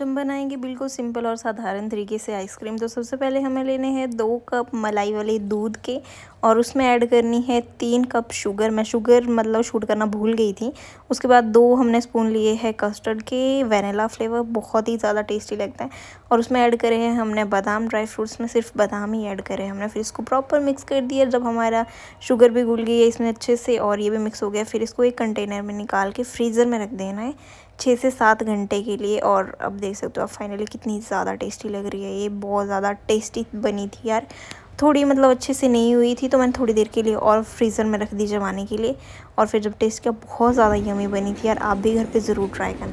हम बनाएंगे बिल्कुल सिंपल और साधारण तरीके से आइसक्रीम तो सबसे पहले हमें लेने हैं दो कप मलाई वाले दूध के और उसमें ऐड करनी है तीन कप शुगर मैं शुगर मतलब शूट करना भूल गई थी उसके बाद दो हमने स्पून लिए हैं कस्टर्ड के वनीला फ्लेवर बहुत ही ज़्यादा टेस्टी लगता है और उसमें ऐड करे हैं हमने बादाम ड्राई फ्रूट्स में सिर्फ बादाम ही ऐड करे हैं हमने फिर इसको प्रॉपर मिक्स कर दिया जब हमारा शुगर भी घुल गई है इसमें अच्छे से और ये भी मिक्स हो गया फिर इसको एक कंटेनर में निकाल के फ्रीज़र में रख देना है छः से सात घंटे के लिए और अब देख सकते हो आप फाइनली कितनी ज़्यादा टेस्टी लग रही है ये बहुत ज़्यादा टेस्टी बनी थी यार थोड़ी मतलब अच्छे से नहीं हुई थी तो मैंने थोड़ी देर के लिए और फ्रीज़र में रख दी जमाने के लिए और फिर जब टेस्ट किया बहुत ज़्यादा यमी बनी थी यार आप भी घर पे ज़रूर ट्राई करना